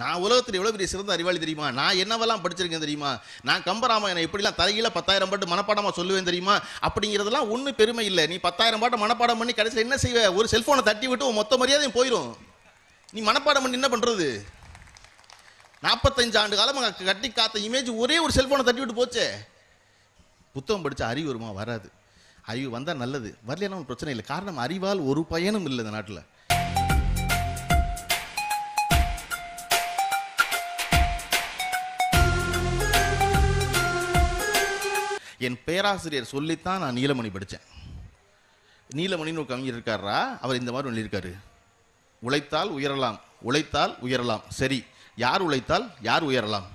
நான் உலகத்தில் எவ்வளோ பெரிய சிறந்த அறிவாளி தெரியுமா நான் என்னவெல்லாம் படிச்சிருக்கேன் தெரியுமா நான் கம்பராமாயணம் எப்படிலாம் தலையில் பத்தாயிரம் பாட்டு மனப்பாடமாக சொல்லுவேன் தெரியுமா அப்படிங்கிறதெல்லாம் ஒன்றும் பெருமை இல்லை நீ பத்தாயிரம் பாட்டு மனப்பாடம் பண்ணி கடைசியில் என்ன செய்வே ஒரு செல்ஃபோனை தட்டி விட்டு மொத்த மரியாதையும் போயிடும் நீ மனப்பாடம் பண்ணி என்ன பண்ணுறது நாற்பத்தஞ்சு ஆண்டு காலம் கட்டி காத்த இமேஜ் ஒரே ஒரு செல்ஃபோனை தட்டி விட்டு போச்சே புத்தகம் படித்தா அறிவு வருமா வராது அறிவு வந்தால் நல்லது வரலன்னா பிரச்சனை இல்லை காரணம் அறிவால் ஒரு பயனும் இல்லை இந்த நாட்டில் என் பேராசிரியர் சொல்லித்தான் நான் நீலமணி படித்தேன் நீலமணின்னு ஒரு கவிஞர் இருக்காரா அவர் இந்த மாதிரி சொல்லியிருக்காரு உழைத்தால் உயரலாம் உழைத்தால் உயரலாம் சரி யார் உழைத்தால் யார் உயரலாம்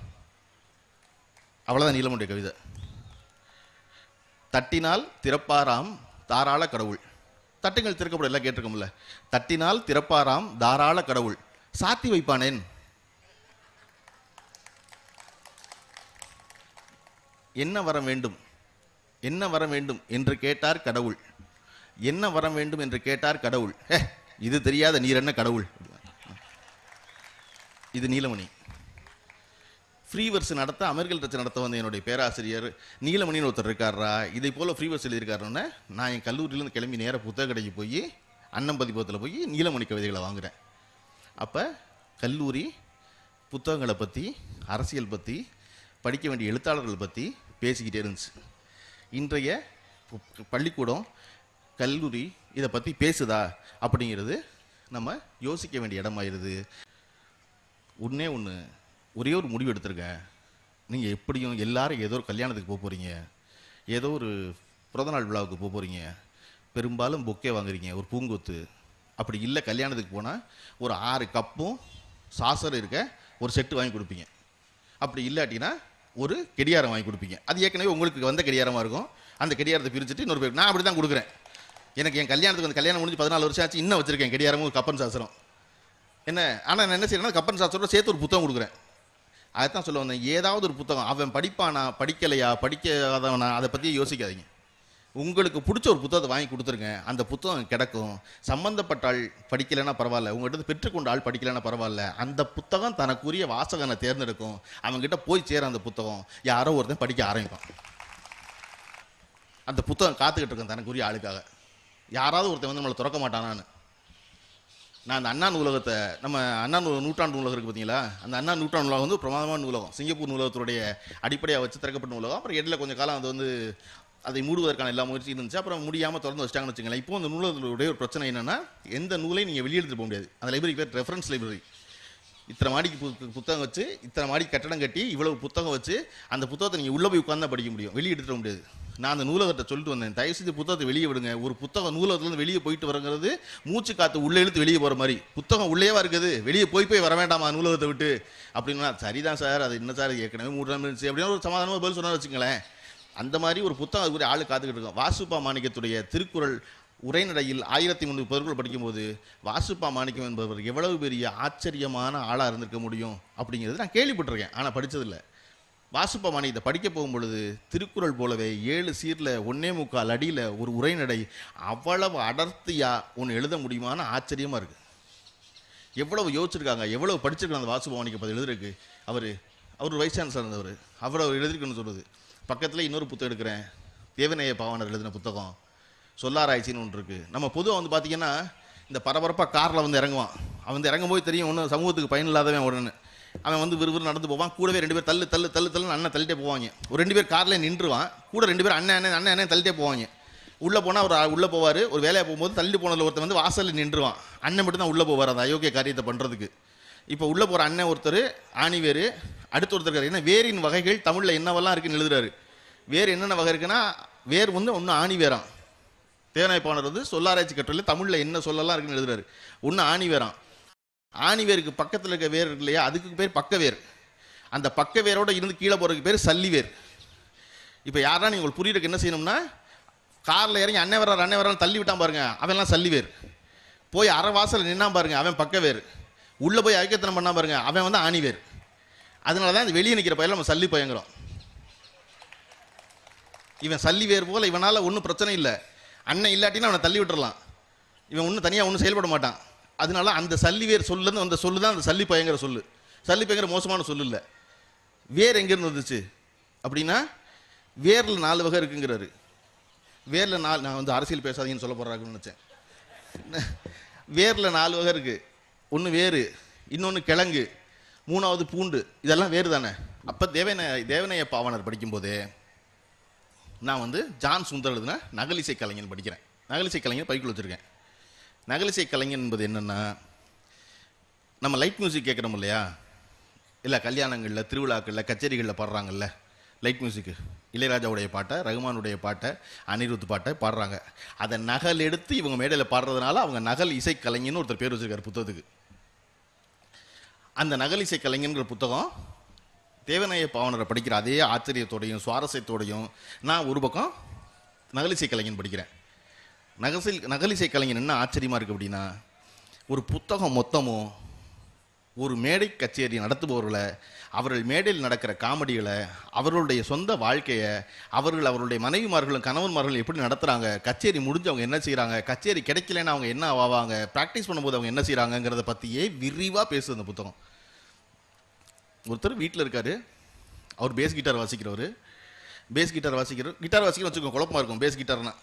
அவ்வளோதான் நீலமுடைய கவிதை தட்டினால் திறப்பாராம் தாராள கடவுள் தட்டுங்கள் திறக்கப்படும் எல்லாம் கேட்டிருக்கோம்ல தட்டினால் திறப்பாராம் தாராள கடவுள் சாத்தி வைப்பானேன் என்ன வர வேண்டும் என்ன வர வேண்டும் என்று கேட்டார் கடவுள் என்ன வர வேண்டும் என்று கேட்டார் கடவுள் ஹே இது தெரியாத நீர் என்ன கடவுள் இது நீலமணி ஃப்ரீ வர்ஸ் நடத்த அமெரிக்கல் டச் நடத்த வந்த என்னுடைய பேராசிரியர் நீலமணின்னு ஒருத்தர் இருக்காரா இதை போல் ஃப்ரீ வர்ஸ் எழுதியிருக்காருன்னு நான் என் கல்லூரியிலேருந்து கிளம்பி நேர புத்தக கடைக்கு போய் அன்னம்பதி பதிப்பகத்தில் போய் நீலமணி கவிதைகளை வாங்குகிறேன் அப்போ கல்லூரி புத்தகங்களை பற்றி அரசியல் பற்றி படிக்க வேண்டிய எழுத்தாளர்கள் பற்றி பேசிக்கிட்டே இருந்துச்சு இன்றைய பள்ளிக்கூடம் கல்லூரி இதை பற்றி பேசுதா அப்படிங்கிறது நம்ம யோசிக்க வேண்டிய இடமாயிருது ஒன்றே ஒன்று ஒரே ஒரு முடிவு எடுத்திருக்கேன் நீங்கள் எப்படியும் எல்லாரும் ஏதோ ஒரு கல்யாணத்துக்கு போக போகிறீங்க ஏதோ ஒரு நாள் விழாவுக்கு போக போகிறீங்க பெரும்பாலும் பொக்கே வாங்குறீங்க ஒரு பூங்கொத்து அப்படி இல்லை கல்யாணத்துக்கு போனால் ஒரு ஆறு கப்பும் சாசரம் இருக்க ஒரு செட்டு வாங்கி கொடுப்பீங்க அப்படி இல்லாட்டினா ஒரு கெடியாரம் வாங்கி கொடுப்பீங்க அது ஏற்கனவே உங்களுக்கு வந்த கெடியாரமாக இருக்கும் அந்த கெடியாரத்தை பிரிச்சுட்டு இன்னொரு நான் அப்படி தான் கொடுக்குறேன் எனக்கு என் கல்யாணத்துக்கு வந்து கல்யாணம் முடிஞ்சு பதினாலு வருஷம் ஆச்சு இன்னும் வச்சிருக்கேன் கெடியாரமும் கப்பன் சாஸ்திரம் என்ன ஆனால் நான் என்ன செய்யறேன்னா கப்பன் சாஸ்திரம் சேர்த்து ஒரு புத்தகம் கொடுக்குறேன் அதைத்தான் சொல்ல வந்தேன் ஏதாவது ஒரு புத்தகம் அவன் படிப்பானா படிக்கலையா படிக்காதவனா அதை பற்றி யோசிக்காதீங்க உங்களுக்கு பிடிச்ச ஒரு புத்தகத்தை வாங்கி கொடுத்துருங்க அந்த புத்தகம் கிடக்கும் சம்மந்தப்பட்ட ஆள் படிக்கலைன்னா பரவாயில்ல உங்கள்கிட்ட பெற்றுக்கொண்ட ஆள் படிக்கலைன்னா பரவாயில்ல அந்த புத்தகம் தனக்குரிய வாசகனை தேர்ந்தெடுக்கும் அவங்ககிட்ட போய் சேர அந்த புத்தகம் யாரோ ஒருத்தன் படிக்க ஆரம்பிக்கும் அந்த புத்தகம் காத்துக்கிட்டு இருக்கேன் தனக்குரிய ஆளுக்காக யாராவது ஒருத்தன் வந்து நம்மளை திறக்க மாட்டானான்னு நான் அந்த அண்ணா நூலகத்தை நம்ம அண்ணா நூ நூற்றாண்டு நூலகம் இருக்குது பார்த்தீங்களா அந்த அண்ணா நூற்றாண்டு நூலகம் வந்து பிரமாதமான நூலகம் சிங்கப்பூர் நூலகத்துடைய அடிப்படையாக வச்சு திறக்கப்பட்ட நூலகம் அப்புறம் எட்டில் கொஞ்சம் காலம் அது வந்து அதை மூடுவதற்கான எல்லா முயற்சியும் இருந்துச்சு அப்புறம் முடியாமல் திறந்து வச்சிட்டாங்கன்னு வச்சுங்களேன் இப்போ அந்த நூலகத்துடைய ஒரு பிரச்சனை என்னென்னா எந்த நூலையும் நீங்கள் வெளியெடுத்துட்டு போக முடியாது அந்த லைப்ரரி பேர் ரெஃபரன்ஸ் லைப்ரரி இத்தனை மாடிக்கு புத்தகம் வச்சு இத்தனை மாடி கட்டடம் கட்டி இவ்வளவு புத்தகம் வச்சு அந்த புத்தகத்தை நீங்கள் உள்ளே போய் உட்காந்து படிக்க முடியும் வெளியே எடுத்துட முடியாது நான் அந்த நூலகத்தை சொல்லிட்டு வந்தேன் தயவுசெய்து புத்தகத்தை வெளியே விடுங்க ஒரு புத்தகம் நூலகத்துலேருந்து வெளியே போயிட்டு வரங்கிறது மூச்சு காற்று உள்ளே இழுத்து வெளியே போகிற மாதிரி புத்தகம் உள்ளேவா இருக்குது வெளியே போய் போய் வர வேண்டாமா நூலகத்தை விட்டு அப்படின்னா சரிதான் சார் அது என்ன சார் ஏற்கனவே மூன்று இருந்துச்சு அப்படின்னு ஒரு சமாதானமாக பதில் சொன்னார் வச்சுங்களேன் அந்த மாதிரி ஒரு புத்தகம் அதுக்குரிய ஆள் காத்துக்கிட்டு இருக்கோம் வாசுப்பா மாணிக்கத்துடைய திருக்குறள் உரைநடையில் ஆயிரத்தி முந்நூறு பொருட்கள் படிக்கும்போது வாசுப்பா மாணிக்கம் என்பவர் எவ்வளவு பெரிய ஆச்சரியமான ஆளாக இருந்திருக்க முடியும் அப்படிங்கிறது நான் கேள்விப்பட்டிருக்கேன் ஆனால் படித்ததில்லை வாசுப்பா மாணிக்கத்தை படிக்க போகும்பொழுது திருக்குறள் போலவே ஏழு சீரில் ஒன்னே முக்கால் அடியில் ஒரு உரைநடை அவ்வளவு அடர்த்தியாக ஒன்று எழுத முடியுமான ஆச்சரியமாக இருக்குது எவ்வளவு யோசிச்சிருக்காங்க எவ்வளவு படிச்சிருக்காங்க அந்த வாசுபவானிக்கு பதில் எழுதிருக்கு அவர் அவர் வைஸ் சார்ந்தவர் இருந்தவர் அவர் எழுதிருக்குன்னு சொல்கிறது பக்கத்தில் இன்னொரு புத்தகம் எடுக்கிறேன் தேவநேய பாவனர் எழுதின புத்தகம் சொல்லாராய்ச்சின்னு ஒன்று இருக்குது நம்ம பொதுவாக வந்து பார்த்திங்கன்னா இந்த பரபரப்பாக காரில் வந்து இறங்குவான் அவன் வந்து இறங்கும்போது தெரியும் ஒன்றும் சமூகத்துக்கு பயனில்லாதவன் உடனே அவன் வந்து விறுவிறு நடந்து போவான் கூடவே ரெண்டு பேர் தள்ளு தள்ளு தள்ளு தள்ளுன்னு அண்ணன் தள்ளிட்டே போவாங்க ஒரு ரெண்டு பேர் காரில் நின்றுவான் கூட ரெண்டு பேர் அண்ணன் அண்ணன் அண்ணன் அண்ணன் தள்ளிட்டே போவாங்க உள்ளே போனால் அவர் உள்ளே போவார் ஒரு வேலையாக போகும்போது தள்ளி போனதில் ஒருத்தன் வந்து வாசலில் நின்றுவான் அண்ணன் மட்டும் தான் உள்ளே போவார் அந்த அயோக்கிய காரியத்தை பண்ணுறதுக்கு இப்போ உள்ளே போகிற அண்ணன் ஒருத்தர் ஆணிவேர் அடுத்து ஒருத்தர் ஏன்னா வேரின் வகைகள் தமிழில் என்னவெல்லாம் இருக்குன்னு எழுதுறாரு வேர் என்னென்ன வகை இருக்குன்னா வேர் வந்து ஒன்று ஆணி வேறான் தேனாய்ப்பாளர் வந்து சொல்லாராய்ச்சி கட்டுரையில் தமிழில் என்ன சொல்லலாம் இருக்குன்னு எழுதுறாரு ஒன்று ஆணி வேறான் ஆணி வேருக்கு பக்கத்தில் இருக்க வேர் இருக்கு இல்லையா அதுக்கு பேர் பக்க வேர் அந்த பக்க வேரோடு இருந்து கீழே போகிறதுக்கு பேர் சல்லி வேர் இப்போ யாரா நீங்கள் புரியுறதுக்கு என்ன செய்யணும்னா காரில் இறங்கி அண்ணன் வர்றாரு அண்ணன் வர்றாரு தள்ளி விட்டான் பாருங்க அவன்லாம் சல்லி வேர் போய் அரை வாசல் நின்னா பாருங்க அவன் பக்க உள்ளே போய் ஐக்கியத்தனம் பண்ணால் பாருங்க அவன் வந்து ஆணிவேர் அதனால தான் வெளியே நிற்கிற பயில நம்ம சல்லி பயங்குறோம் இவன் சல்லி வேர் போல் இவனால் ஒன்றும் பிரச்சனை இல்லை அண்ணன் இல்லாட்டினா அவனை தள்ளி விட்டுறலாம் இவன் ஒன்றும் தனியாக ஒன்றும் செயல்பட மாட்டான் அதனால அந்த சல்லி வேர் சொல்லுன்னு அந்த சொல்லு தான் அந்த சல்லி பயங்கிற சொல்லு சல்லி பயங்கிற மோசமான சொல்லு இல்லை வேர் எங்கேருந்து வந்துச்சு அப்படின்னா வேரில் நாலு வகை இருக்குங்கிறாரு வேரில் நாலு நான் வந்து அரசியல் பேசாதீங்கன்னு சொல்ல போகிறாங்கன்னு நினச்சேன் வேரில் நாலு வகை இருக்குது ஒன்று வேறு இன்னொன்று கிழங்கு மூணாவது பூண்டு இதெல்லாம் வேறு தானே அப்போ தேவன தேவனைய பாவனர் படிக்கும்போது நான் வந்து ஜான் சுந்தர் எழுதுனா நகலிசை கலைஞன் படிக்கிறேன் நகலிசை கலைஞன் படிக்க வச்சுருக்கேன் நகலிசை கலைஞன் என்பது என்னென்னா நம்ம லைட் மியூசிக் கேட்குறோம் இல்லையா இல்லை கல்யாணங்களில் திருவிழாக்களில் கச்சேரிகளில் பாடுறாங்கல்ல லைட் மியூசிக்கு இளையராஜாவுடைய பாட்டை ரகுமானுடைய பாட்டை அனிருத் பாட்டை பாடுறாங்க அதை நகல் எடுத்து இவங்க மேடையில் பாடுறதுனால அவங்க நகல் இசை கலைஞன்னு ஒருத்தர் பேர் வச்சுருக்காரு புத்தகத்துக்கு அந்த நகலிசை கலைஞன்கிற புத்தகம் தேவநாய பாவனரை படிக்கிற அதே ஆச்சரியத்தோடையும் சுவாரஸ்யத்தோடையும் நான் ஒரு பக்கம் நகலிசை கலைஞன் படிக்கிறேன் நகசில் நகலிசை கலைஞன் என்ன ஆச்சரியமாக இருக்குது அப்படின்னா ஒரு புத்தகம் மொத்தமும் ஒரு மேடை கச்சேரி நடத்துபவர்களை அவர்கள் மேடையில் நடக்கிற காமெடிகளை அவர்களுடைய சொந்த வாழ்க்கையை அவர்கள் அவருடைய மனைவிமார்களும் கணவன்மார்களும் எப்படி நடத்துகிறாங்க கச்சேரி முடிஞ்சு அவங்க என்ன செய்கிறாங்க கச்சேரி கிடைக்கலன்னா அவங்க என்ன ஆவாங்க ப்ராக்டிஸ் பண்ணும்போது அவங்க என்ன செய்கிறாங்கங்கிறத பற்றியே விரிவாக பேசுது அந்த புத்தகம் ஒருத்தர் வீட்டில் இருக்கார் அவர் பேஸ் கிட்டார் வாசிக்கிறவர் பேஸ் கிட்டார் வாசிக்கிறவர் கிட்டார் வாசிக்க வச்சுக்கோங்க குழப்பமாக இருக்கும் பேஸ் கிட்டார்னா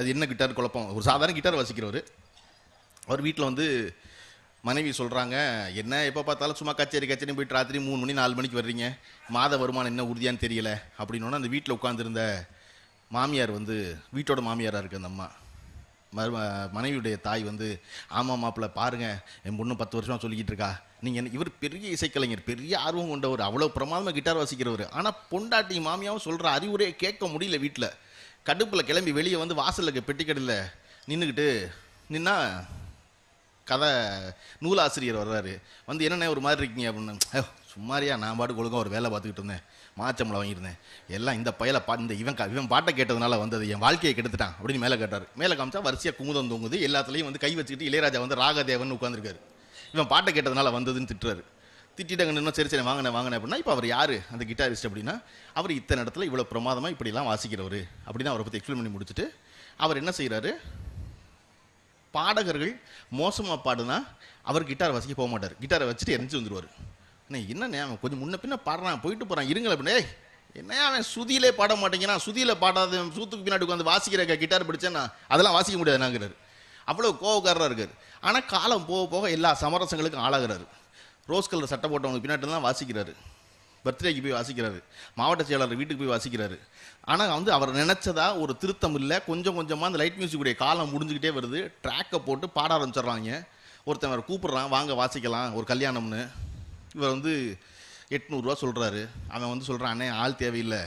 அது என்ன கிட்டார் குழப்பம் ஒரு சாதாரண கிட்டார் வாசிக்கிறவர் அவர் வீட்டில் வந்து மனைவி சொல்கிறாங்க என்ன எப்போ பார்த்தாலும் சும்மா கச்சேரி கச்சேரி போயிட்டு ராத்திரி மூணு மணி நாலு மணிக்கு வர்றீங்க மாத வருமானம் என்ன உறுதியான்னு தெரியல அப்படின்னோன்னா அந்த வீட்டில் உட்காந்துருந்த மாமியார் வந்து வீட்டோட மாமியாராக இருக்குது அந்த அம்மா மரு மனைவியுடைய தாய் வந்து ஆமாம் மாப்பிள்ள பாருங்கள் என் பொண்ணு பத்து வருஷமாக சொல்லிக்கிட்டு இருக்கா நீங்கள் இவர் பெரிய இசைக்கலைஞர் பெரிய ஆர்வம் கொண்டவர் அவ்வளோ பிரமாதமாக கிட்டார் வாசிக்கிறவர் ஆனால் பொண்டாட்டி மாமியாவும் சொல்கிற அறிவுரையை கேட்க முடியல வீட்டில் கடுப்பில் கிளம்பி வெளியே வந்து வாசலுக்கு பெட்டிக்கடையில் நின்றுக்கிட்டு நின்னா கதை நூலாசிரியர் வர்றாரு வந்து என்னென்ன ஒரு மாதிரி இருக்கீங்க அப்படின்னு சும்மாரியா நான் பாட்டு கொழுக்க ஒரு வேலை பார்த்துக்கிட்டு இருந்தேன் மாச்சம்பளம் வாங்கியிருந்தேன் எல்லாம் இந்த பயில பா இந்த இவன் இவன் பாட்டை கேட்டதுனால வந்தது என் வாழ்க்கையை கெடுத்துட்டான் அப்படின்னு மேலே கேட்டார் மேலே காமிச்சா வரிசையாக குமுதம் தூங்குது எல்லாத்துலேயும் வந்து கை வச்சுக்கிட்டு இளையராஜா வந்து ராகதேவன் உட்காந்துருக்காரு இவன் பாட்டை கேட்டதுனால வந்ததுன்னு திட்டுறாரு அங்கே இன்னும் சரி சரி வாங்கினேன் வாங்கினேன் அப்படின்னா இப்போ அவர் யார் அந்த கிட்டாரிஸ்ட் அப்படின்னா அவர் இத்தனை இடத்துல இவ்வளோ பிரமாதமாக இப்படிலாம் வாசிக்கிறவர் அப்படின்னு அவரை பற்றி எக்ஸ்பிளைன் பண்ணி முடிச்சுட்டு அவர் என்ன செய்கிறாரு பாடகர்கள் மோசமாக பாடுனா அவர் கிட்டார் வசிக்க போக மாட்டார் கிட்டாரை வச்சுட்டு எரிஞ்சு வந்துடுவார் அண்ணே என்ன அவன் கொஞ்சம் முன்ன பின்ன பாடுறான் போயிட்டு போகிறான் இருங்கள அப்படின்னே என்னையா அவன் சுதியிலே பாட மாட்டேங்கிறான் சுதியில் பாடாத சூத்துக்கு பின்னாடி உட்காந்து வாசிக்கிற கிட்டார் பிடிச்சேன்னா அதெல்லாம் வாசிக்க முடியாது நாங்கிறார் அவ்வளோ கோவக்காரராக இருக்கார் ஆனால் காலம் போக போக எல்லா சமரசங்களுக்கும் ஆளாகிறார் ரோஸ் கலர் சட்டை போட்டவங்க பின்னாடி தான் வாசிக்கிறாரு பர்த்டேக்கு போய் வாசிக்கிறாரு மாவட்ட செயலாளர் வீட்டுக்கு போய் வாசிக்கிறாரு ஆனால் வந்து அவர் நினச்சதா ஒரு திருத்தம் இல்லை கொஞ்சம் கொஞ்சமாக அந்த லைட் மியூசிக்குடைய காலம் முடிஞ்சுக்கிட்டே வருது ட்ராக்கை போட்டு பாட ஆரம்பிச்சிடுறாங்க ஒருத்தன் அவர் கூப்பிட்றான் வாங்க வாசிக்கலாம் ஒரு கல்யாணம்னு இவர் வந்து எட்நூறுரூவா சொல்கிறாரு அவன் வந்து சொல்கிறான் அண்ணே ஆள் தேவையில்லை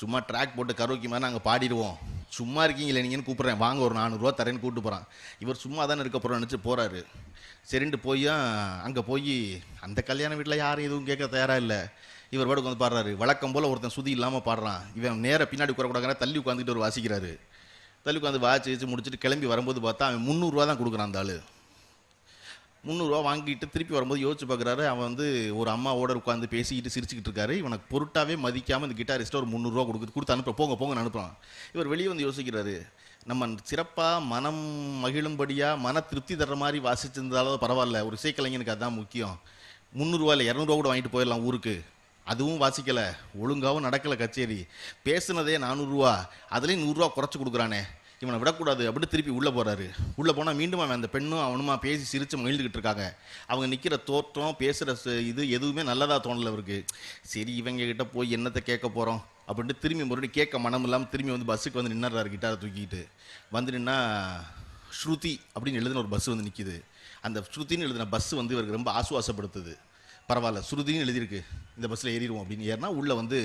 சும்மா ட்ராக் போட்டு கரோக்கி மாதிரி நாங்கள் பாடிடுவோம் சும்மா இருக்கீங்களே நீங்கன்னு கூப்பிட்றேன் வாங்க ஒரு நானூறுரூவா தரேன்னு கூப்பிட்டு போகிறான் இவர் சும்மா தானே இருக்க போகிறோம் நினச்சி போகிறாரு சரின்ட்டு போய் அங்கே போய் அந்த கல்யாண வீட்டில் யாரும் எதுவும் கேட்க தயாராக இல்லை இவர் பாடு உட்காந்து பாடுறாரு வழக்கம் போல் ஒருத்தன் சுதி இல்லாமல் பாடுறான் இவன் நேராக பின்னாடி உட்காரக்கூடாதுன்னா தள்ளி உட்காந்துட்டு ஒரு வாசிக்கிறாரு தள்ளி உட்காந்து வாசி வச்சு முடிச்சுட்டு கிளம்பி வரும்போது பார்த்தா அவன் முந்நூறுரூவா தான் கொடுக்குறான் அந்த ஆள் முந்நூறுரூவா வாங்கிட்டு திருப்பி வரும்போது யோசிச்சு பார்க்குறாரு அவன் வந்து ஒரு அம்மாவோட உட்காந்து பேசிக்கிட்டு சிரிச்சுக்கிட்டு இருக்காரு இவனுக்கு பொருட்டாவே மதிக்காமல் இந்த கிட்டாரிஸ்ட்டை ஒரு முந்நூறுரூவா கொடுக்குது கொடுத்து அனுப்ப போங்க போங்க அனுப்புகிறான் இவர் வெளியே வந்து யோசிக்கிறாரு நம்ம சிறப்பாக மனம் மகிழும்படியாக மன திருப்தி தர்ற மாதிரி வாசிச்சிருந்தாலும் பரவாயில்ல ஒரு இசைக்கலைஞனுக்கு அதுதான் முக்கியம் முந்நூறுரூவா இல்லை இரநூறுவா கூட வாங்கிட்டு போயிடலாம் ஊருக்கு அதுவும் வாசிக்கலை ஒழுங்காகவும் நடக்கலை கச்சேரி பேசுனதே நானூறுரூவா அதுலேயும் நூறுரூவா குறைச்சி கொடுக்குறானே இவனை விடக்கூடாது அப்படின்னு திருப்பி உள்ளே போகிறாரு உள்ளே போனால் மீண்டும் அவன் அந்த பெண்ணும் அவனுமா பேசி சிரித்து மகிழ்ந்துக்கிட்டு இருக்காங்க அவங்க நிற்கிற தோற்றம் பேசுகிற இது எதுவுமே நல்லதாக தோணலை அவருக்கு சரி இவங்க கிட்ட போய் என்னத்தை கேட்க போகிறோம் அப்படின்ட்டு திரும்பி மறுபடியும் கேட்க மனம் இல்லாமல் திரும்பி வந்து பஸ்ஸுக்கு வந்து நின்றுறாரு கிட்டாரை தூக்கிட்டு வந்து நின்னா ஸ்ருதி அப்படின்னு எழுதின ஒரு பஸ் வந்து நிற்கிது அந்த ஸ்ருதின்னு எழுதின பஸ் வந்து இவருக்கு ரொம்ப ஆசுவாசப்படுத்துது பரவாயில்ல சுருதின்னு எழுதியிருக்கு இந்த பஸ்ஸில் ஏறிடுவோம் அப்படின்னு ஏறினா உள்ளே வந்து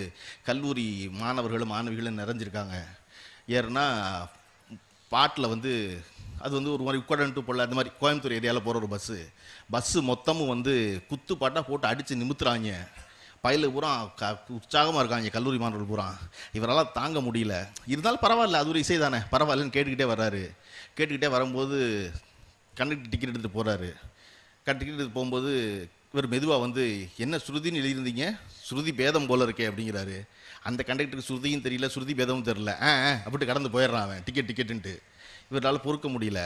கல்லூரி மாணவர்களும் மாணவிகளும் நிறைஞ்சிருக்காங்க ஏறினா பாட்டில் வந்து அது வந்து ஒரு மாதிரி உக்கடன் டு பொல்ல அந்த மாதிரி கோயம்புத்தூர் ஏரியாவில் போகிற ஒரு பஸ்ஸு பஸ்ஸு மொத்தமும் வந்து குத்து பாட்டாக போட்டு அடித்து நிமித்துறாங்க பயில பூரா க உற்சாகமாக இருக்காங்க கல்லூரி மாணவர்கள் பூரா இவரால் தாங்க முடியல இருந்தாலும் பரவாயில்ல அது ஒரு இசை தானே பரவாயில்லன்னு கேட்டுக்கிட்டே வர்றாரு கேட்டுக்கிட்டே வரும்போது கண்டக்டர் டிக்கெட் எடுத்துகிட்டு போகிறாரு கண்டக்டர் போகும்போது இவர் மெதுவாக வந்து என்ன ஸ்ருதின்னு எழுதியிருந்தீங்க ஸ்ருதி பேதம் போல இருக்கே அப்படிங்கிறாரு அந்த கண்டக்டருக்கு ஸ்ருதியும் தெரியல ஸ்ருதி பேதமும் தெரில ஆ அப்படி கடந்து போயிடுறான் அவன் டிக்கெட் டிக்கெட்டுன்ட்டு இவரால் பொறுக்க முடியல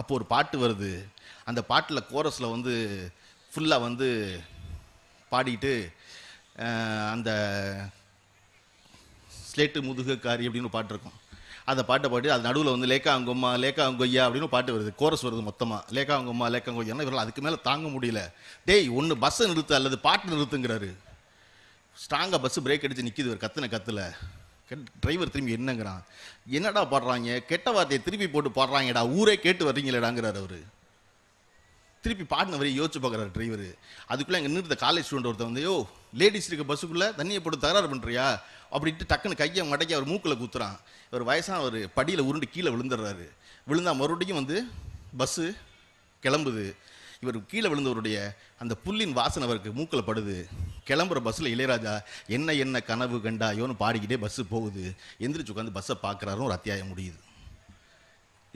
அப்போ ஒரு பாட்டு வருது அந்த பாட்டில் கோரஸில் வந்து ஃபுல்லாக வந்து பாடிட்டு அந்த ஸ்லேட்டு முதுகு காரி அப்படின்னு ஒரு பாட்டு இருக்கும் அந்த பாட்டை பாட்டி அது நடுவில் வந்து லேக்கா அங்கம்மா லேக்கா அங்கொய்யா அப்படின்னு பாட்டு வருது கோரஸ் வருது மொத்தமாக லேக்கா அங்கம்மா லேக்கா அங்கொய்யானா இவர்கள் அதுக்கு மேலே தாங்க முடியல டேய் ஒன்று பஸ்ஸை நிறுத்து அல்லது பாட்டு நிறுத்துங்கிறாரு ஸ்ட்ராங்காக பஸ்ஸு பிரேக் அடித்து நிற்கிது ஒரு கத்துன கத்தில் டிரைவர் திரும்பி என்னங்கிறான் என்னடா பாடுறாங்க கெட்ட வார்த்தையை திருப்பி போட்டு பாடுறாங்கடா ஊரே கேட்டு வர்றீங்களேடாங்கிறார் அவர் திருப்பி பாட்டின வரையும் யோசிச்சு பார்க்குறாரு டிரைவர் அதுக்குள்ளே எங்கள் நிறுத்த காலேஜ் ஸ்டூடெண்ட் ஒருத்தர் வந்து யோ லேடிஸ் இருக்க பஸ்ஸுக்குள்ளே தண்ணியை போட்டு தகராறு பண்ணுறியா அப்படின்ட்டு டக்குன்னு கையை மடக்கி அவர் மூக்கில் குத்துறான் இவர் வயசான அவர் படியில் உருண்டு கீழே விழுந்துடுறாரு விழுந்தால் மறுபடியும் வந்து பஸ்ஸு கிளம்புது இவர் கீழே விழுந்தவருடைய அந்த புல்லின் வாசனை அவருக்கு மூக்கில் படுது கிளம்புற பஸ்ஸில் இளையராஜா என்ன என்ன கனவு கண்டாயோன்னு பாடிக்கிட்டே பஸ்ஸு போகுது எந்திரிச்சு உட்காந்து பஸ்ஸை பார்க்குறாருன்னு ஒரு அத்தியாயம் முடியுது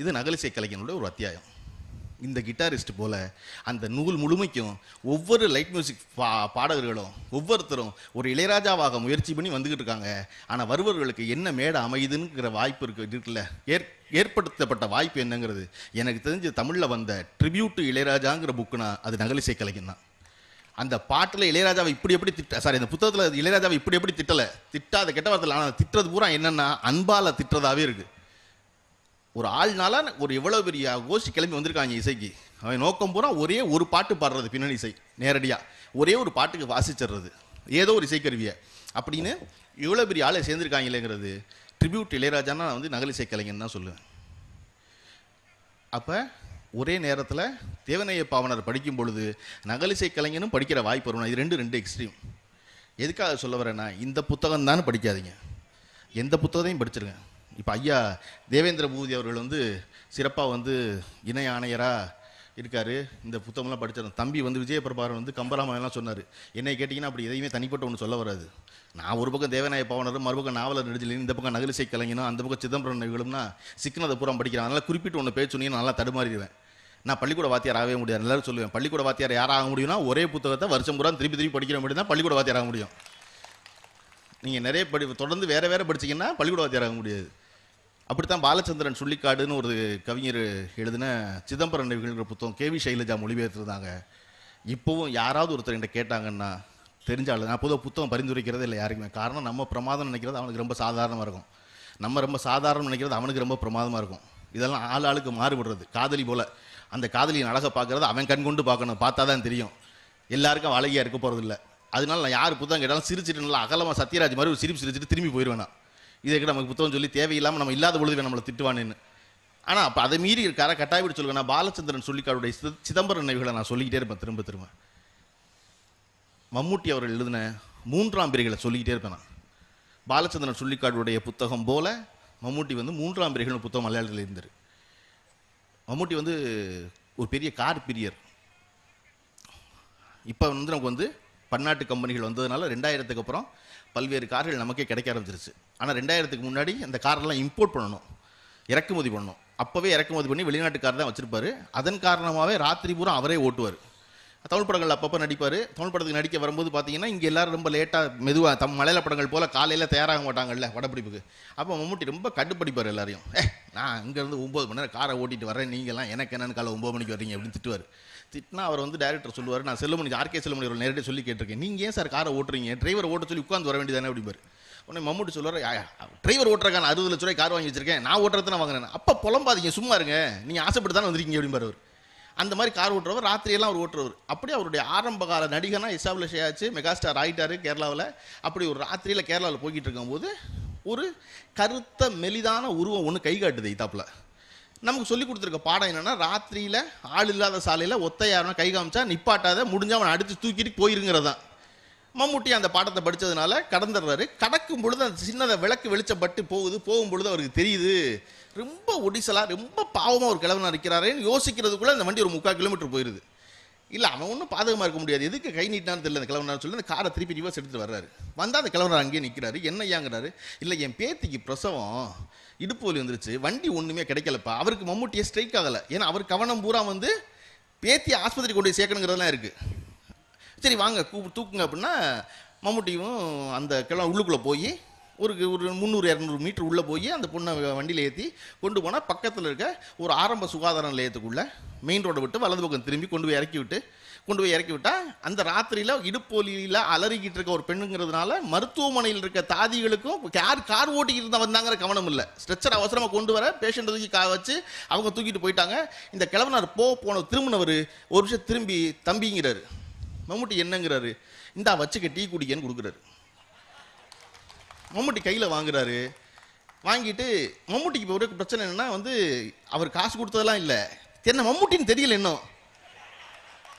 இது நகலிசை கலைஞனுடைய ஒரு அத்தியாயம் இந்த கிட்டாரிஸ்ட் போல் அந்த நூல் முழுமைக்கும் ஒவ்வொரு லைட் மியூசிக் பா பாடகர்களும் ஒவ்வொருத்தரும் ஒரு இளையராஜாவாக முயற்சி பண்ணி வந்துக்கிட்டு இருக்காங்க ஆனால் வருபவர்களுக்கு என்ன மேடை அமையுதுங்கிற வாய்ப்பு இருக்கு இருக்குல்ல ஏற் ஏற்படுத்தப்பட்ட வாய்ப்பு என்னங்கிறது எனக்கு தெரிஞ்சு தமிழில் வந்த ட்ரிபியூட் இளையராஜாங்கிற புக்குனா அது நகலிசை கலைக்கும் தான் அந்த பாட்டில் இளையராஜாவை இப்படி எப்படி திட்ட சாரி அந்த புத்தகத்தில் இளையராஜாவை இப்படி எப்படி திட்டலை திட்டாத கெட்ட வார்த்தை ஆனால் திட்டுறது பூரா என்னென்னா அன்பால் திட்டுறதாகவே இருக்குது ஒரு ஆள்னால ஒரு எவ்வளோ பெரிய கோஷ்டி கிளம்பி வந்திருக்காங்க இசைக்கு அவன் நோக்கம் பூரா ஒரே ஒரு பாட்டு பாடுறது பின்னணி இசை நேரடியாக ஒரே ஒரு பாட்டுக்கு வாசிச்சிடுறது ஏதோ ஒரு இசைக்கருவியை அப்படின்னு இவ்வளோ பெரிய ஆளை சேர்ந்துருக்காங்களேங்கிறது ட்ரிபியூட் இளையராஜானா நான் வந்து நகலிசை கலைஞன் தான் சொல்லுவேன் அப்போ ஒரே நேரத்தில் தேவநேய பாவனர் படிக்கும் பொழுது நகலிசை கலைஞனும் படிக்கிற வாய்ப்பு வரும் இது ரெண்டு ரெண்டு எக்ஸ்ட்ரீம் எதுக்காக சொல்ல வரேன்னா இந்த புத்தகம் தானே படிக்காதீங்க எந்த புத்தகத்தையும் படிச்சிருக்கேன் இப்போ ஐயா தேவேந்திர பூதி அவர்கள் வந்து சிறப்பாக வந்து இணை ஆணையராக இருக்கார் இந்த புத்தகம்லாம் படித்தார் தம்பி வந்து விஜயபிரபாரன் வந்து கம்பராமாயணம்லாம் சொன்னார் என்னை கேட்டிங்கன்னா அப்படி எதையுமே தனிப்பட்ட ஒன்று சொல்ல வராது நான் ஒரு பக்கம் தேவநாய பவனரும் மறுபக்கம் நாவலர் நெடுஞ்சலின் இந்த பக்கம் நகரிசை கலைஞனும் அந்த பக்கம் சிதம்பரம் நவிகளும்னா சிக்கனத பூரா படிக்கிறேன் அதனால் குறிப்பிட்டு ஒன்று பேச்சு நல்லா தடுமாறிடுவேன் நான் பள்ளிக்கூட வாத்தியார் ஆகவே முடியாது எல்லாரும் சொல்லுவேன் பள்ளிக்கூட வாத்தியார் யாராக ஆக முடியும்னா ஒரே புத்தகத்தை வருஷம் பூரா திருப்பி திருப்பி படிக்கிற முடியும் தான் பள்ளிக்கூட வாத்தியார் ஆக முடியும் நீங்கள் நிறைய படி தொடர்ந்து வேறு வேறு படிச்சிங்கன்னா பள்ளிக்கூட வாத்தியார் ஆக முடியாது அப்படித்தான் பாலச்சந்திரன் சுள்ளிக்காடுன்னு ஒரு கவிஞர் எழுதின சிதம்பரம் நினைவுகள்ங்கிற புத்தகம் கே வி சைலஜா மொழிபெயர்த்துருந்தாங்க இப்போவும் யாராவது ஒருத்தர் என்கிட்ட கேட்டாங்கன்னா தெரிஞ்சாலும் நான் பொதுவாக புத்தகம் பரிந்துரைக்கிறதே இல்லை யாருக்குமே காரணம் நம்ம பிரமாதம் நினைக்கிறது அவனுக்கு ரொம்ப சாதாரணமாக இருக்கும் நம்ம ரொம்ப சாதாரணம் நினைக்கிறது அவனுக்கு ரொம்ப பிரமாதமாக இருக்கும் இதெல்லாம் ஆள் ஆளுக்கு மாறுபடுறது காதலி போல் அந்த காதலியின் அழகை பார்க்குறது அவன் கண் கொண்டு பார்க்கணும் பார்த்தா தான் தெரியும் எல்லாருக்கும் அழகியாக இருக்க போகிறதில்ல அதனால நான் யார் புத்தகம் கேட்டாலும் சிரிச்சிட்டு நல்லா அகலமாக சத்யராஜ் மாதிரி ஒரு சிரிப்பு சிரிச்சுட்டு திரும்பி போயிடுவேன் நான் கூட நமக்கு புத்தகம் சொல்லி தேவையில்லாமல் நம்ம இல்லாத பொழுது நம்மளை திட்டுவானேன்னு ஆனால் அப்போ அதை மீறி இருக்கார கட்டாயப்படி சொல்லுங்க நான் பாலச்சந்திரன் சொல்லிக்காருடைய சிதம்பரம் நினைவுகளை நான் சொல்லிக்கிட்டே இருப்பேன் திரும்ப திரும்ப மம்முட்டி அவர்கள் எழுதின மூன்றாம் பிரிகளை சொல்லிக்கிட்டே இருப்பேன் நான் பாலச்சந்திரன் சொல்லிக்காடுடைய புத்தகம் போல மம்முட்டி வந்து மூன்றாம் பிரிகள்னு புத்தகம் மலையாளத்தில் இருந்தார் மம்முட்டி வந்து ஒரு பெரிய கார் பிரியர் இப்போ வந்து நமக்கு வந்து பன்னாட்டு கம்பெனிகள் வந்ததுனால ரெண்டாயிரத்துக்கு அப்புறம் பல்வேறு கார்கள் நமக்கே கிடைக்க ஆரம்பிச்சிருச்சு ஆனால் ரெண்டாயிரத்துக்கு முன்னாடி அந்த காரெல்லாம் இம்போர்ட் பண்ணணும் இறக்குமதி பண்ணணும் அப்போவே இறக்குமதி பண்ணி வெளிநாட்டு கார் தான் வச்சுருப்பார் அதன் காரணமாகவே ராத்திரி பூரா அவரே ஓட்டுவார் தமிழ் படங்கள் அப்பப்போ நடிப்பார் தமிழ் படத்துக்கு நடிக்க வரும்போது பார்த்தீங்கன்னா இங்கே எல்லோரும் ரொம்ப லேட்டாக மெதுவாக தம் மலையாள படங்கள் போல் காலையில் தயாராக மாட்டாங்கல்ல வடப்பிடிப்புக்கு அப்போ மம்முட்டி ரொம்ப கட்டுப்படிப்பார் எல்லாரையும் ஏ நான் இங்கேருந்து ஒம்பது மணி நேரம் காரை ஓட்டிகிட்டு வரேன் நீங்கள்லாம் எனக்கு என்னென்னு காலை ஒம்பது மணிக்கு வரீங்க அப்படின்னு திட்டுவார் திட்டினா அவர் வந்து டேரக்டர் சொல்லுவார் நான் செல்லுமணி ஆர்கே செல்லுமணி அவர் நேரடியாக சொல்லி கேட்டிருக்கேன் நீங்கள் ஏன் சார் காரை ஓட்டுறீங்க டிரைவர் ஓட்ட சொல்லி உட்காந்து வர வேண்டியதானே அப்படிம்பார் உடனே மம்முட்டி சொல்லுவார் டிரைவர் ஓட்டுறக்கான அறுபது லட்ச ரூபாய் கார் வாங்கி வச்சிருக்கேன் நான் ஓட்டுறது தான் வாங்குறேன் அப்போ புலம்பாதீங்க சும்மா இருங்க நீங்கள் ஆசைப்பட்டு தானே வந்திருக்கீங்க அப்படிம்பார் அவர் அந்த மாதிரி கார் ஓட்டுறவர் ராத்திரியெல்லாம் அவர் ஓட்டுறவர் அப்படியே அவருடைய ஆரம்ப கால நடிகனாக எஸ்டாப்ளிஷ் ஆயாச்சு மெகாஸ்டார் ஆகிட்டார் கேரளாவில் அப்படி ஒரு ராத்திரியில் கேரளாவில் போய்கிட்டு இருக்கும்போது ஒரு கருத்த மெலிதான உருவம் ஒன்று கை காட்டுது இத்தாப்பில் நமக்கு சொல்லி கொடுத்துருக்க பாடம் என்னென்னா ராத்திரியில் ஆள் இல்லாத சாலையில் ஒத்தையாரனா கை காமிச்சா நிப்பாட்டாத முடிஞ்சால் அவனை அடித்து தூக்கிட்டு போயிருங்கிறது தான் மம்முட்டி அந்த பாடத்தை படித்ததுனால கடந்துடுறாரு கடக்கும் பொழுது அந்த சின்னதை விளக்கு வெளிச்சப்பட்டு போகுது போகும் பொழுது அவருக்கு தெரியுது ரொம்ப ஒடிசலாக ரொம்ப பாவமாக ஒரு கிழவனாக இருக்கிறாரேன்னு யோசிக்கிறதுக்குள்ளே அந்த வண்டி ஒரு முக்கால் கிலோமீட்டர் போயிடுது இல்லை அவன் ஒன்றும் பாதகமாக இருக்க முடியாது எதுக்கு கை நீட்டான்னு தெரியல அந்த கிழவனார் சொல்லி அந்த காரை திருப்பி ரிவர்ஸ் எடுத்துகிட்டு வர்றாரு வந்தால் அந்த கிழவனார் அங்கேயே நிற்கிறாரு என்ன ஏங்கிறாரு இல்லை என் பேத்திக்கு பிரசவம் இடுப்பு வலி வந்துருச்சு வண்டி ஒன்றுமே கிடைக்கலப்பா அவருக்கு மம்முட்டியை ஸ்ட்ரைக் ஆகலை ஏன்னா அவர் கவனம் பூரா வந்து பேத்தி ஆஸ்பத்திரி கொண்டு போய் சேர்க்கணுங்கிறதெல்லாம் இருக்குது சரி வாங்க கூப்பிட்டு தூக்குங்க அப்படின்னா மம்முட்டியும் அந்த கிழ உள்ளுக்குள்ளே போய் ஒரு ஒரு முந்நூறு இரநூறு மீட்டர் உள்ளே போய் அந்த பொண்ணை வண்டியில் ஏற்றி கொண்டு போனால் பக்கத்தில் இருக்க ஒரு ஆரம்ப சுகாதார நிலையத்துக்குள்ளே மெயின் ரோடை விட்டு வலது பக்கம் திரும்பி கொண்டு போய் இறக்கி விட்டு கொண்டு போய் இறக்கி விட்டால் அந்த ராத்திரியில் இடுப்போலியில் அலறிக்கிட்டு இருக்க ஒரு பெண்ணுங்கிறதுனால மருத்துவமனையில் இருக்க தாதிகளுக்கும் கார் கார் ஓட்டிக்கிட்டு இருந்தால் வந்தாங்கிற கவனம் இல்லை ஸ்ட்ரெச்சர் அவசரமாக கொண்டு வர பேஷண்ட் தூக்கி கா வச்சு அவங்க தூக்கிட்டு போயிட்டாங்க இந்த கிழவனார் போக போன திரும்பினவர் ஒரு விஷயம் திரும்பி தம்பிங்கிறாரு மம்முட்டி என்னங்கிறாரு இந்தா வச்சுக்க டீ குடிக்கன்னு கொடுக்குறாரு மம்முட்டி கையில் வாங்குறாரு வாங்கிட்டு மம்முட்டிக்கு இப்போ ஒரு பிரச்சனை என்னென்னா வந்து அவர் காசு கொடுத்ததெல்லாம் இல்லை என்ன மம்முட்டின்னு தெரியல இன்னும்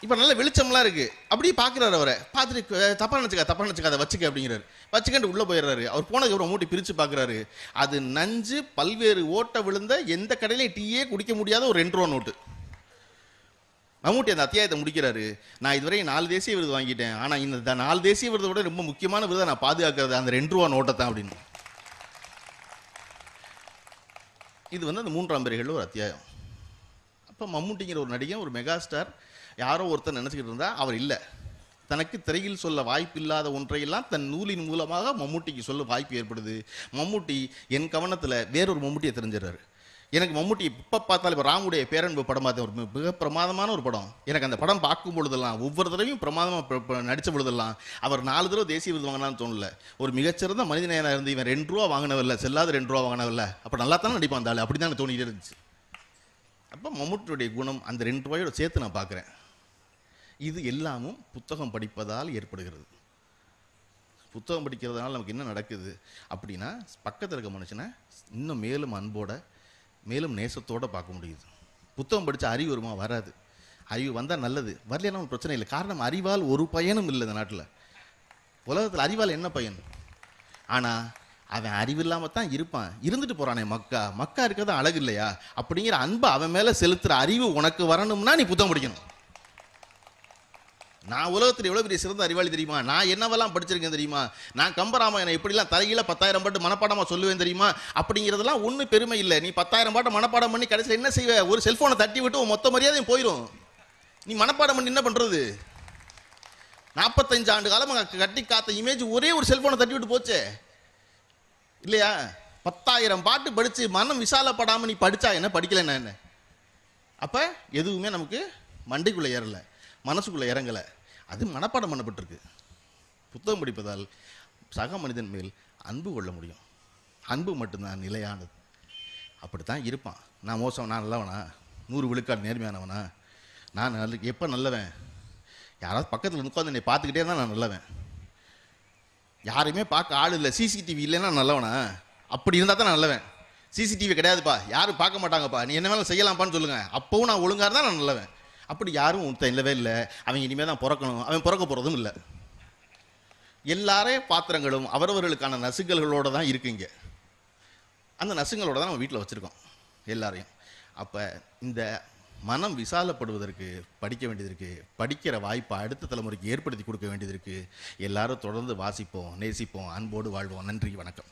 இப்போ நல்ல வெளிச்சம்லாம் இருக்குது அப்படியே பார்க்குறாரு அவரை பார்த்துட்டு தப்பாக நினச்சிக்கா தப்பாக நினச்சிக்கா அதை வச்சுக்க அப்படிங்கிறாரு வச்சுக்கிட்டு உள்ளே போயிடுறாரு அவர் அப்புறம் மூட்டி பிரித்து பார்க்குறாரு அது நஞ்சு பல்வேறு ஓட்டை விழுந்த எந்த கடையிலையும் டீயே குடிக்க முடியாத ஒரு ரெண்டு ரூபா நோட்டு மம்முட்டி அந்த அத்தியாயத்தை முடிக்கிறாரு நான் இதுவரை நாலு தேசிய விருது வாங்கிட்டேன் ஆனால் இந்த நாலு தேசிய விருதை விட ரொம்ப முக்கியமான விருதை நான் பாதுகாக்கிறது அந்த ரெண்டு ரூபா நோட்டை அப்படின்னு இது வந்து அந்த மூன்றாம் பிறைகளில் ஒரு அத்தியாயம் அப்போ மம்முட்டிங்கிற ஒரு நடிகை ஒரு மெகா ஸ்டார் யாரோ ஒருத்தர் நினச்சிக்கிட்டு இருந்தால் அவர் இல்லை தனக்கு திரையில் சொல்ல வாய்ப்பு இல்லாத ஒன்றையெல்லாம் தன் நூலின் மூலமாக மம்முட்டிக்கு சொல்ல வாய்ப்பு ஏற்படுது மம்முட்டி என் கவனத்தில் வேறொரு மம்முட்டியை தெரிஞ்சிடறாரு எனக்கு மம்முட்டி இப்போ பார்த்தாலும் இப்போ ராமுடைய பேரன்பு படம் பார்த்த ஒரு மிக பிரமாதமான ஒரு படம் எனக்கு அந்த படம் பார்க்கும் பொழுதெல்லாம் ஒவ்வொரு தடவையும் பிரமாதமாக நடித்த பொழுதெல்லாம் அவர் நாலு தடவை தேசிய விருது வாங்கினான்னு தோணல ஒரு மிகச்சிறந்த மனித நேரம் இருந்து இவன் ரெண்டு ரூபா வாங்கினவில்ல செல்லாத ரெண்டு ரூபா வாங்கினவில்ல அப்போ நல்லா தானே நடிப்பான் தாள் ஆள் அப்படி தானே இருந்துச்சு அப்போ மம்முட்டியுடைய குணம் அந்த ரெண்டு ரூபாயோட சேர்த்து நான் பார்க்குறேன் இது எல்லாமும் புத்தகம் படிப்பதால் ஏற்படுகிறது புத்தகம் படிக்கிறதுனால நமக்கு என்ன நடக்குது அப்படின்னா பக்கத்தில் இருக்க மனுஷனை இன்னும் மேலும் அன்போட மேலும் நேசத்தோடு பார்க்க முடியுது புத்தகம் படித்தா அறிவு வருமா வராது அறிவு வந்தால் நல்லது வரலாம் ஒரு பிரச்சனை இல்லை காரணம் அறிவால் ஒரு பயனும் இல்லை இந்த நாட்டில் உலகத்தில் அறிவால் என்ன பயன் ஆனால் அவன் அறிவு இல்லாமல் தான் இருப்பான் இருந்துட்டு போகிறானே மக்கா மக்கா இருக்கிறது அழகு இல்லையா அப்படிங்கிற அன்பை அவன் மேலே செலுத்துகிற அறிவு உனக்கு வரணும்னா நீ புத்தகம் படிக்கணும் நான் உலகத்தில் எவ்வளோ பெரிய சிறந்த அறிவாளி தெரியுமா நான் என்னவெல்லாம் படிச்சிருக்கேன் தெரியுமா நான் கம்பராமாயணம் எப்படிலாம் தலையில பத்தாயிரம் பாட்டு மனப்பாடமாக சொல்லுவேன் தெரியுமா அப்படிங்கிறதெல்லாம் ஒன்றும் பெருமை இல்லை நீ பத்தாயிரம் பாட்டை மனப்பாடம் பண்ணி கடைசியில் என்ன செய்வே ஒரு செல்ஃபோனை தட்டி விட்டு மொத்த மரியாதையும் போயிடும் நீ மனப்பாடம் பண்ணி என்ன பண்ணுறது நாற்பத்தஞ்சு ஆண்டு காலம் கட்டி காத்த இமேஜ் ஒரே ஒரு செல்ஃபோனை தட்டி விட்டு போச்சே இல்லையா பத்தாயிரம் பாட்டு படித்து மனம் விசாலப்படாமல் நீ படித்தா என்ன படிக்கலை என்ன அப்போ எதுவுமே நமக்கு மண்டைக்குள்ளே ஏறலை மனசுக்குள்ளே இறங்கலை அது மனப்பாடம் பண்ணப்பட்டிருக்கு புத்தகம் படிப்பதால் சக மனிதன் மேல் அன்பு கொள்ள முடியும் அன்பு மட்டும்தான் நிலையானது அப்படித்தான் இருப்பான் நான் மோசம் நான் நல்லவனா நூறு விழுக்காடு நேர்மையானவனா நான் நல்ல எப்போ நல்லவன் யாராவது பக்கத்தில் உட்காந்து என்னை பார்த்துக்கிட்டே தான் நான் நல்லவன் யாரையுமே பார்க்க ஆள் இல்லை சிசிடிவி இல்லைன்னா நல்லவனா அப்படி இருந்தால் தான் நான் நல்லவன் சிசிடிவி கிடையாதுப்பா யாரும் பார்க்க மாட்டாங்கப்பா நீ என்ன வேணாலும் செய்யலாம்ப்பான்னு சொல்லுங்கள் அப்போவும் நான் ஒழுங்காக இருந்தால் நான் நல்லவன் அப்படி யாரும் ஒருத்தன் இல்லவே இல்லை அவன் இனிமேல் தான் பிறக்கணும் அவன் பிறக்க போகிறதும் இல்லை எல்லாரே பாத்திரங்களும் அவரவர்களுக்கான நசுங்கல்களோடு தான் இருக்குங்க அந்த நசுங்களோட தான் நம்ம வீட்டில் வச்சுருக்கோம் எல்லாரையும் அப்போ இந்த மனம் விசாலப்படுவதற்கு படிக்க வேண்டியது இருக்குது படிக்கிற வாய்ப்பை அடுத்த தலைமுறைக்கு ஏற்படுத்தி கொடுக்க வேண்டியது இருக்குது எல்லாரும் தொடர்ந்து வாசிப்போம் நேசிப்போம் அன்போடு வாழ்வோம் நன்றி வணக்கம்